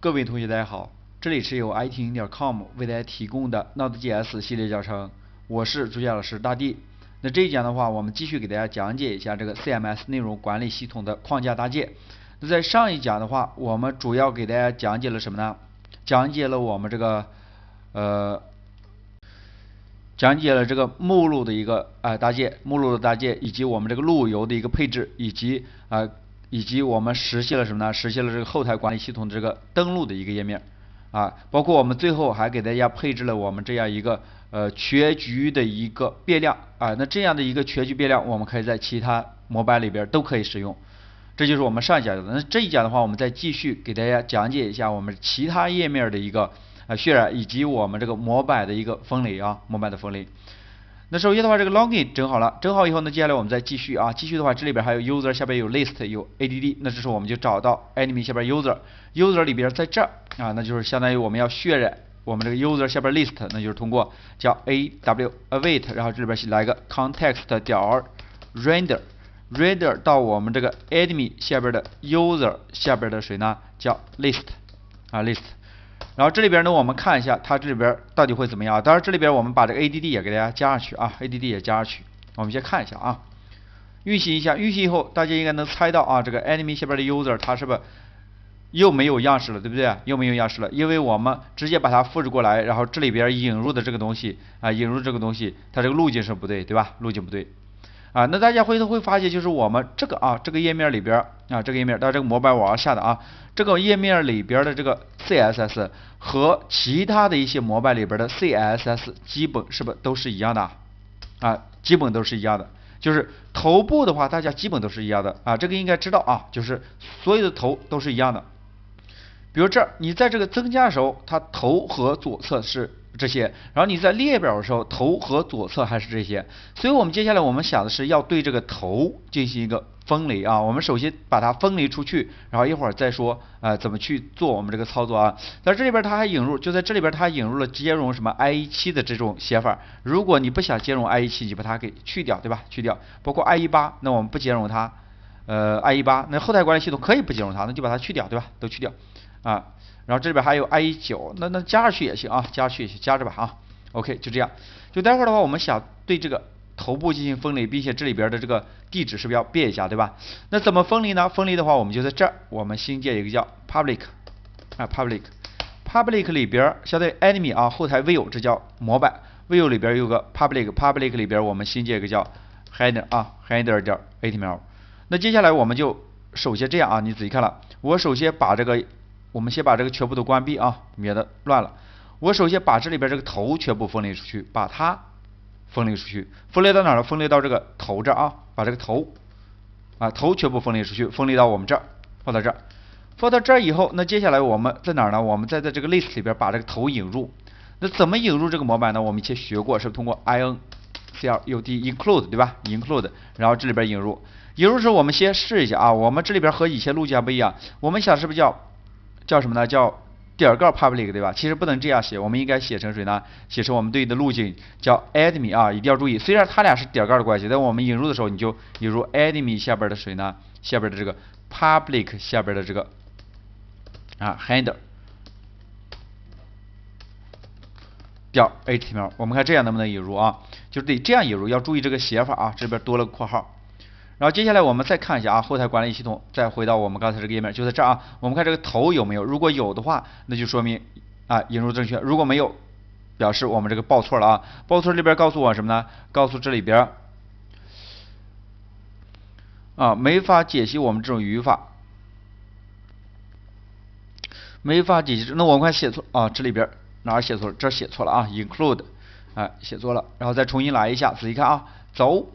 各位同学，大家好，这里是由 i t i n c o m 为大家提供的 Node.js 系列教程，我是主讲老师大地。那这一讲的话，我们继续给大家讲解一下这个 CMS 内容管理系统的框架搭建。那在上一讲的话，我们主要给大家讲解了什么呢？讲解了我们这个呃，讲解了这个目录的一个啊搭建，目录的搭建，以及我们这个路由的一个配置，以及啊。以及我们实现了什么呢？实现了这个后台管理系统的这个登录的一个页面，啊，包括我们最后还给大家配置了我们这样一个呃全局的一个变量，啊，那这样的一个全局变量我们可以在其他模板里边都可以使用。这就是我们上一讲的，那这一讲的话，我们再继续给大家讲解一下我们其他页面的一个啊渲染，以及我们这个模板的一个分类啊，模板的分类。那首页的话，这个 login 整好了，整好以后，呢，接下来我们再继续啊，继续的话，这里边还有 user，下边有 list，有 add，那这时候我们就找到 enemy 下边 user，user 里边在这儿啊，那就是相当于我们要渲染我们这个 user 下边 list，那就是通过叫 a w await，然后这里边来个 context 点儿 render，render 到我们这个 enemy 下边的 user 下边的谁呢？叫 list 啊 list。然后这里边呢，我们看一下它这里边到底会怎么样？当然这里边我们把这个 ADD 也给大家加上去啊，ADD 也加上去。我们先看一下啊，预习一下，预习以后大家应该能猜到啊，这个 enemy 下边的 user 它是不是又没有样式了，对不对？又没有样式了，因为我们直接把它复制过来，然后这里边引入的这个东西啊，引入这个东西，它这个路径是不对，对吧？路径不对。啊，那大家回头会发现，就是我们这个啊，这个页面里边啊，这个页面到这个模板往下下的啊，这个页面里边的这个 CSS 和其他的一些模板里边的 CSS 基本是不是都是一样的啊？基本都是一样的，就是头部的话，大家基本都是一样的啊。这个应该知道啊，就是所有的头都是一样的。比如这儿，你在这个增加的时候，它头和左侧是。这些，然后你在列表的时候，头和左侧还是这些，所以我们接下来我们想的是要对这个头进行一个分离啊，我们首先把它分离出去，然后一会儿再说啊怎么去做我们这个操作啊，在这里边它还引入，就在这里边它引入了兼容什么 I 一七的这种写法，如果你不想兼容 I 一七，你把它给去掉，对吧？去掉，包括 I 一八，那我们不兼容它，呃 I 一八，那后台管理系统可以不兼容它，那就把它去掉，对吧？都去掉啊。然后这里边还有 i 九，那那加上去也行啊，加上去也行，加着吧啊。OK，就这样。就待会儿的话，我们想对这个头部进行分离，并且这里边的这个地址是不是要变一下，对吧？那怎么分离呢？分离的话，我们就在这儿，我们新建一个叫 public 啊 public public 里边相当于 enemy 啊后台 view，这叫模板。view 里边有个 public public 里边我们新建一个叫 header 啊 header 点 html。那接下来我们就首先这样啊，你仔细看了，我首先把这个。我们先把这个全部都关闭啊，免得乱了。我首先把这里边这个头全部分离出去，把它分离出去，分离到哪儿呢？分离到这个头这儿啊，把这个头啊头全部分离出去，分离到我们这儿，放到这儿，放到这儿以后，那接下来我们在哪儿呢？我们再在这个 list 里边把这个头引入。那怎么引入这个模板呢？我们以前学过是通过 include，include 对吧？include，然后这里边引入。引入时候我们先试一下啊，我们这里边和以前路径不一样，我们想是不是叫。叫什么呢？叫点盖 public 对吧？其实不能这样写，我们应该写成谁呢？写成我们对应的路径叫 admin 啊，一定要注意。虽然它俩是点盖的关系，但我们引入的时候你就引入 admin 下边的谁呢？下边的这个 public 下边的这个啊 handle .html。我们看这样能不能引入啊？就是得这样引入，要注意这个写法啊，这边多了个括号。然后接下来我们再看一下啊，后台管理系统，再回到我们刚才这个页面，就在这儿啊。我们看这个头有没有，如果有的话，那就说明啊，引入正确；如果没有，表示我们这个报错了啊。报错这边告诉我什么呢？告诉这里边啊，没法解析我们这种语法，没法解析。那我们看写错啊，这里边哪儿写错了？这写错了啊，include，啊写错了。然后再重新来一下，仔细看啊，走。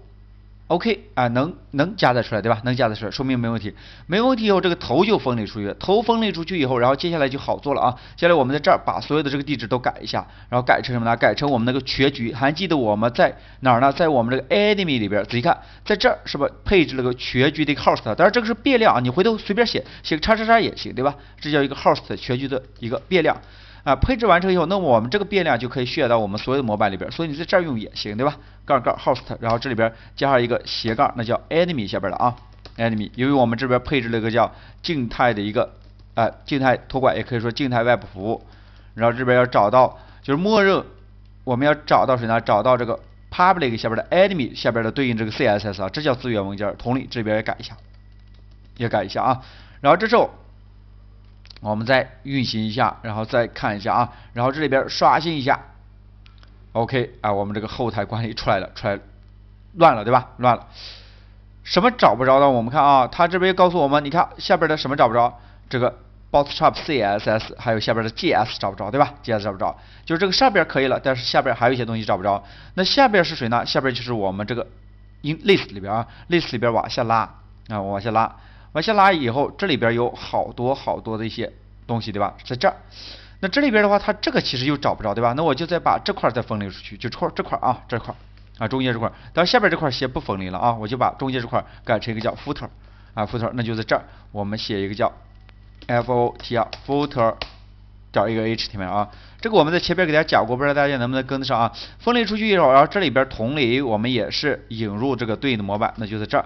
OK 啊，能能加载出来对吧？能加载出来，说明没问题。没问题以后，这个头就分离出去。头分离出去以后，然后接下来就好做了啊。接下来我们在这儿把所有的这个地址都改一下，然后改成什么呢？改成我们那个全局。还记得我们在哪儿呢？在我们这个 a d m y 里边，仔细看，在这儿是不是配置了个全局的 host？当然这个是变量啊，你回头随便写，写个叉叉叉也行，对吧？这叫一个 host 全局的一个变量。啊，配置完成以后，那么我们这个变量就可以渲染到我们所有的模板里边，所以你在这儿用也行，对吧？杠杠 host，然后这里边加上一个斜杠，那叫 e n e m y 下边的啊 e n e m y 由于我们这边配置了一个叫静态的一个，啊，静态托管也可以说静态 Web 服务，然后这边要找到，就是默认我们要找到谁呢？找到这个 public 下边的 e n e m y 下边的对应这个 CSS 啊，这叫资源文件，同理这边也改一下，也改一下啊，然后这时候。我们再运行一下，然后再看一下啊，然后这里边刷新一下，OK 啊，我们这个后台管理出来了，出来乱了对吧？乱了，什么找不着呢？我们看啊，它这边告诉我们，你看下边的什么找不着？这个 bootstrap css，还有下边的 js 找不着对吧？js 找不着，就是这个上边可以了，但是下边还有一些东西找不着。那下边是谁呢？下边就是我们这个 in list 里边啊，list 里边往下拉啊，往下拉。往下拉以后，这里边有好多好多的一些东西，对吧？在这儿，那这里边的话，它这个其实又找不着，对吧？那我就再把这块再分离出去，就戳这块啊，这块啊，中间这块，到下边这块先不分离了啊，我就把中间这块改成一个叫 f o o t r 啊 f o o t e r 那就在这儿，我们写一个叫 f o t o f o o t r 点一个 h，听面啊？这个我们在前边给大家讲过，不知道大家能不能跟得上啊？分离出去以后，然后这里边同理，我们也是引入这个对应的模板，那就在这儿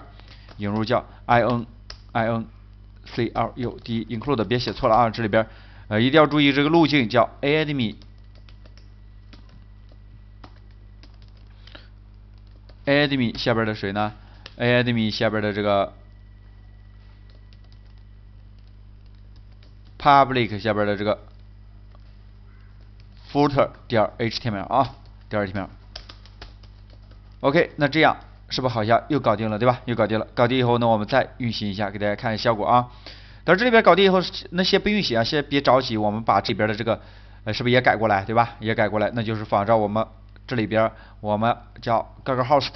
引入叫 in。include，include 别写错了啊，这里边呃一定要注意这个路径叫 admin，admin 下边的谁呢？admin 下边的这个 public 下边的这个 footer 点 h t m l 啊，点 html。OK，那这样。是不是好像又搞定了，对吧？又搞定了，搞定以后呢，我们再运行一下，给大家看下效果啊。等这里边搞定以后，那先不运行啊，先别着急，我们把这边的这个呃是不是也改过来，对吧？也改过来，那就是仿照我们这里边我们叫各个 host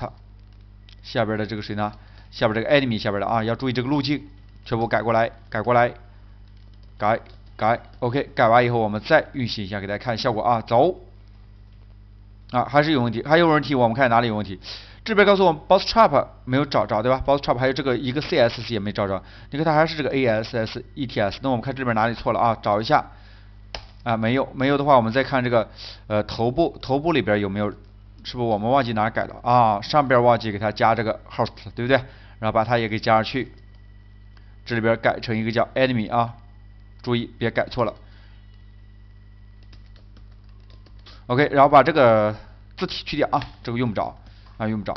下边的这个谁呢？下边这个 enemy 下边的啊，要注意这个路径，全部改过来，改过来，改改，OK，改完以后我们再运行一下，给大家看效果啊，走啊，还是有问题，还有问题，我们看哪里有问题。这边告诉我 Bootstrap 没有找着，对吧？Bootstrap 还有这个一个 CSS 也没找着。你看它还是这个 ASS ETS。那我们看这边哪里错了啊？找一下啊，没有没有的话，我们再看这个呃头部头部里边有没有？是不是我们忘记哪改了啊？上边忘记给它加这个 host，对不对？然后把它也给加上去。这里边改成一个叫 enemy 啊，注意别改错了。OK，然后把这个字体去掉啊，这个用不着。啊，用不着，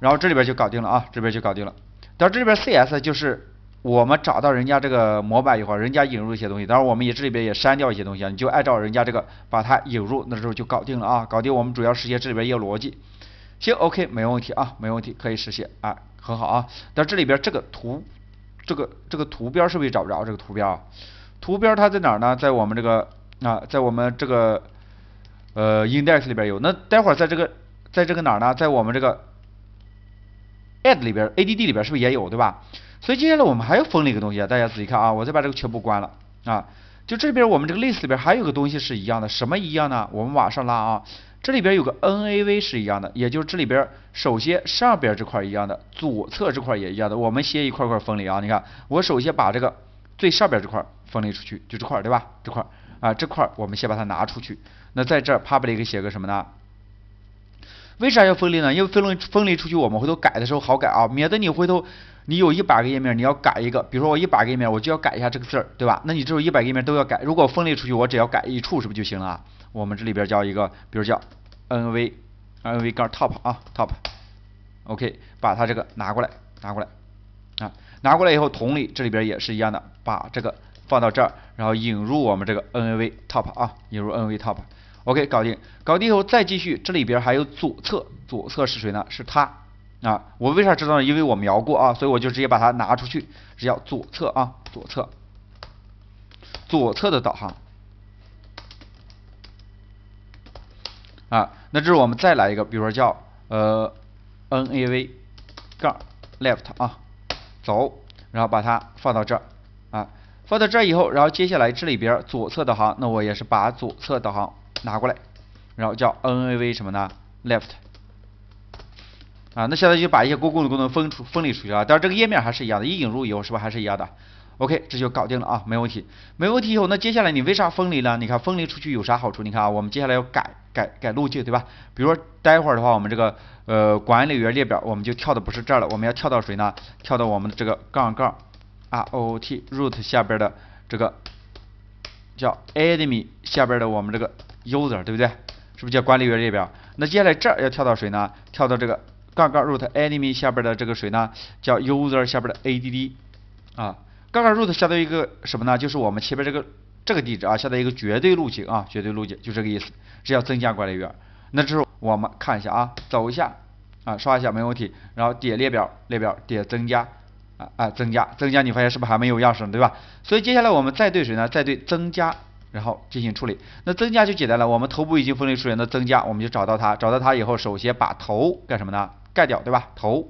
然后这里边就搞定了啊，这边就搞定了。到这里边，C S 就是我们找到人家这个模板以后，人家引入一些东西，然后我们也这里边也删掉一些东西啊，你就按照人家这个把它引入，那时候就搞定了啊，搞定。我们主要实现这里边一个逻辑。行，OK，没问题啊，没问题，可以实现，哎，很好啊。但这里边这个图，这个这个图标是不是找不着？这个图标，图标它在哪儿呢？在我们这个啊，在我们这个呃 index 里边有。那待会儿在这个在这个哪儿呢？在我们这个 add 里边，add 里边是不是也有，对吧？所以接下来我们还要分一个东西，大家仔细看啊，我再把这个全部关了啊。就这边我们这个 list 里边还有个东西是一样的，什么一样呢？我们往上拉啊，这里边有个 nav 是一样的，也就是这里边首先上边这块一样的，左侧这块也一样的，我们先一块块分离啊。你看，我首先把这个最上边这块分离出去，就这块对吧？这块啊，这块我们先把它拿出去。那在这儿，public 写个什么呢？为啥要分离呢？因为分类分离出去，我们回头改的时候好改啊，免得你回头你有一百个页面，你要改一个，比如说我一百个页面我就要改一下这个字儿，对吧？那你这有一百个页面都要改，如果分离出去，我只要改一处是不是就行了啊？我们这里边叫一个，比如叫 N V N V 杠 top 啊 top，OK，把它这个拿过来，拿过来啊，拿过来以后，同理这里边也是一样的，把这个放到这儿，然后引入我们这个 N V top 啊，引入 N V top。OK，搞定，搞定以后再继续。这里边还有左侧，左侧是谁呢？是他啊。我为啥知道呢？因为我描过啊，所以我就直接把它拿出去，叫左侧啊，左侧，左侧的导航啊。那这是我们再来一个，比如说叫呃，NAV 杠 left 啊，走，然后把它放到这儿啊，放到这儿以后，然后接下来这里边左侧导航，那我也是把左侧导航。拿过来，然后叫 N A V 什么呢？Left。啊，那现在就把一些公共的功能分出、分离出去了。但是这个页面还是一样的，一引入以后，是不是还是一样的？OK，这就搞定了啊，没问题，没问题。以后那接下来你为啥分离呢？你看分离出去有啥好处？你看啊，我们接下来要改、改、改路径，对吧？比如说待会儿的话，我们这个呃管理员列表，我们就跳的不是这儿了，我们要跳到谁呢？跳到我们的这个杠杠 r o o t Root 下边的这个叫 Admin 下边的我们这个。user 对不对？是不是叫管理员列表？那接下来这儿要跳到谁呢？跳到这个杠杠 root e n e m y 下边的这个谁呢？叫 user 下边的 add，啊，杠杠 root 下到一个什么呢？就是我们前面这个这个地址啊，下到一个绝对路径啊，绝对路径就这个意思。是要增加管理员。那之后我们看一下啊，走一下啊，刷一下没问题，然后点列表，列表点增加啊啊增加，增加你发现是不是还没有样式对吧？所以接下来我们再对谁呢？再对增加。然后进行处理，那增加就简单了。我们头部已经分离出来的增加，我们就找到它，找到它以后，首先把头干什么呢？盖掉，对吧？头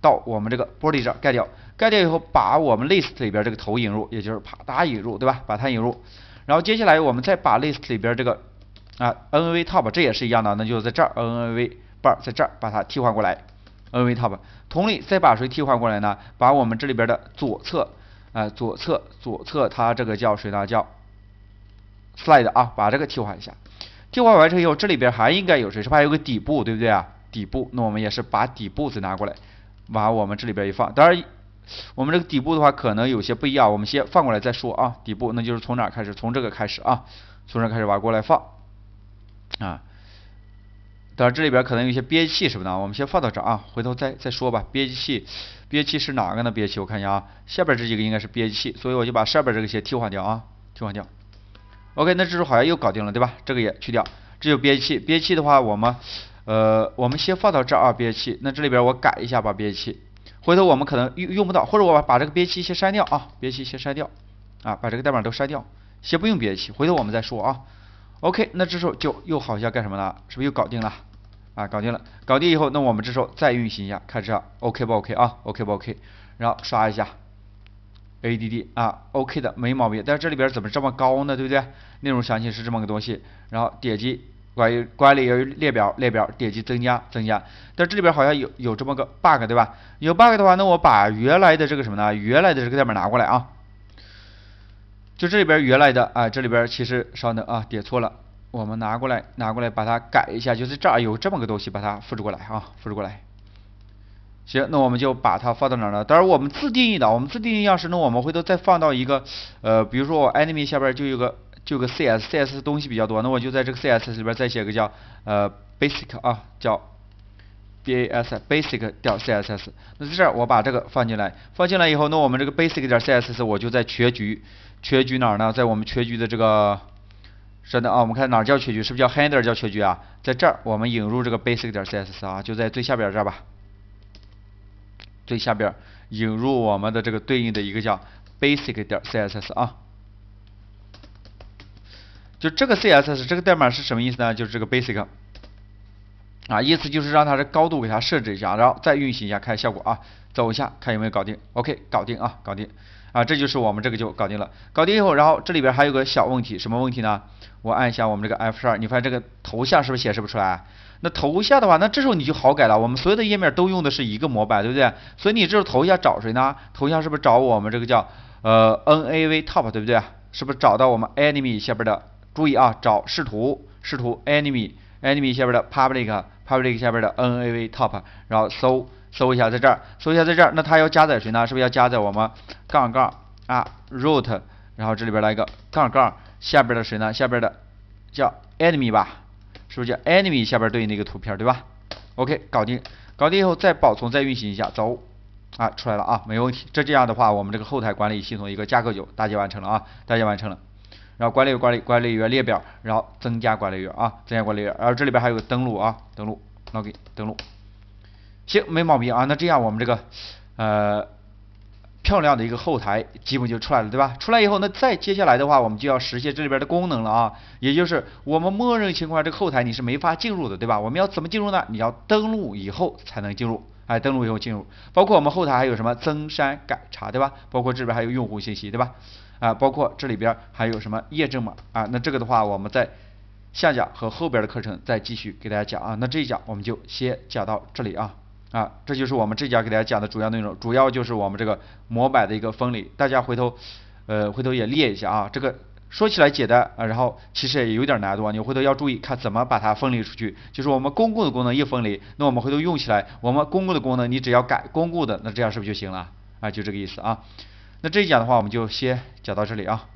到我们这个玻璃这儿盖掉，盖掉以后，把我们 list 里边这个头引入，也就是啪嗒引入，对吧？把它引入。然后接下来我们再把 list 里边这个啊 n v top 这也是一样的，那就在这儿 n v bar 在这儿把它替换过来 n v top。同理，再把谁替换过来呢？把我们这里边的左侧啊左侧左侧，它这个叫谁呢？叫 slide 啊，把这个替换一下，替换完成以后，这里边还应该有谁？是不是还有个底部，对不对啊？底部，那我们也是把底部再拿过来，把我们这里边一放。当然，我们这个底部的话可能有些不一样，我们先放过来再说啊。底部，那就是从哪开始？从这个开始啊，从这开始往过来放啊。当然，这里边可能有一些憋气什么的，我们先放到这啊，回头再再说吧。憋气，憋气是哪个呢？憋气，我看一下啊，下边这几个应该是憋气，所以我就把上边这个先替换掉啊，替换掉。OK，那这时候好像又搞定了，对吧？这个也去掉，这就憋气。憋气的话，我们，呃，我们先放到这儿啊，憋气。那这里边我改一下，吧，憋气回头我们可能用用不到，或者我把把这个憋气先删掉啊，憋气先删掉啊，把这个代码都删掉，先不用憋气，回头我们再说啊。OK，那这时候就又好像干什么呢？是不是又搞定了？啊，搞定了。搞定以后，那我们这时候再运行一下，看这 OK 不 OK 啊？OK 不 OK？然后刷一下。A D D 啊，O K 的没毛病，但是这里边怎么这么高呢，对不对？内容详情是这么个东西，然后点击管理管理有列表列表，点击增加增加，但这里边好像有有这么个 bug，对吧？有 bug 的话，那我把原来的这个什么呢？原来的这个代码拿过来啊，就这里边原来的啊，这里边其实稍等啊，点错了，我们拿过来拿过来把它改一下，就是这儿有这么个东西，把它复制过来啊，复制过来。行，那我们就把它放到哪儿呢？当然我们自定义的，我们自定义样式，那我们回头再放到一个，呃，比如说我 e n e m y 下边就有个就有个 css c s 的东西比较多，那我就在这个 css 里边再写个叫呃 basic 啊，叫 b a s basic 点 css。那在这儿我把这个放进来，放进来以后，那我们这个 basic 点 css 我就在全局全局哪儿呢？在我们全局的这个是的啊，我们看哪儿叫全局，是不是叫 header 叫全局啊？在这儿我们引入这个 basic 点 css 啊，就在最下边这儿吧。最下边引入我们的这个对应的一个叫 basic. 点 css 啊，就这个 css 这个代码是什么意思呢？就是这个 basic 啊，意思就是让它的高度给它设置一下，然后再运行一下看效果啊，走一下看有没有搞定。OK，搞定啊，搞定啊，这就是我们这个就搞定了。搞定以后，然后这里边还有个小问题，什么问题呢？我按一下我们这个 F 十二，你发现这个头像是不是显示不出来？那头下的话，那这时候你就好改了。我们所有的页面都用的是一个模板，对不对？所以你这时候头下找谁呢？头像是不是找我们这个叫呃 N A V top，对不对？是不是找到我们 enemy 下边的？注意啊，找视图，视图 enemy enemy 下边的 public public 下边的 N A V top，然后搜搜一下，在这儿，搜一下在这儿。那它要加载谁呢？是不是要加载我们杠杠啊 root，然后这里边来一个杠杠下边的谁呢？下边的叫 enemy 吧。就是叫 enemy 下边对应的一个图片，对吧？OK，搞定，搞定以后再保存，再运行一下，走啊，出来了啊，没问题。这这样的话，我们这个后台管理系统一个架构就搭建完成了啊，搭建完成了。然后管理员管理管理员列表，然后增加管理员啊，增加管理员，然后这里边还有登录啊，登录 login 登录，行，没毛病啊。那这样我们这个呃。漂亮的一个后台基本就出来了，对吧？出来以后，那再接下来的话，我们就要实现这里边的功能了啊，也就是我们默认情况，这个后台你是没法进入的，对吧？我们要怎么进入呢？你要登录以后才能进入，哎，登录以后进入，包括我们后台还有什么增删改查，对吧？包括这边还有用户信息，对吧？啊，包括这里边还有什么验证码啊？那这个的话，我们在下讲和后边的课程再继续给大家讲啊。那这一讲我们就先讲到这里啊。啊，这就是我们这讲给大家讲的主要内容，主要就是我们这个模板的一个分离。大家回头，呃，回头也列一下啊。这个说起来简单啊，然后其实也有点难度啊。你回头要注意看怎么把它分离出去。就是我们公共的功能一分离，那我们回头用起来，我们公共的功能你只要改公共的，那这样是不是就行了？啊，就这个意思啊。那这一讲的话，我们就先讲到这里啊。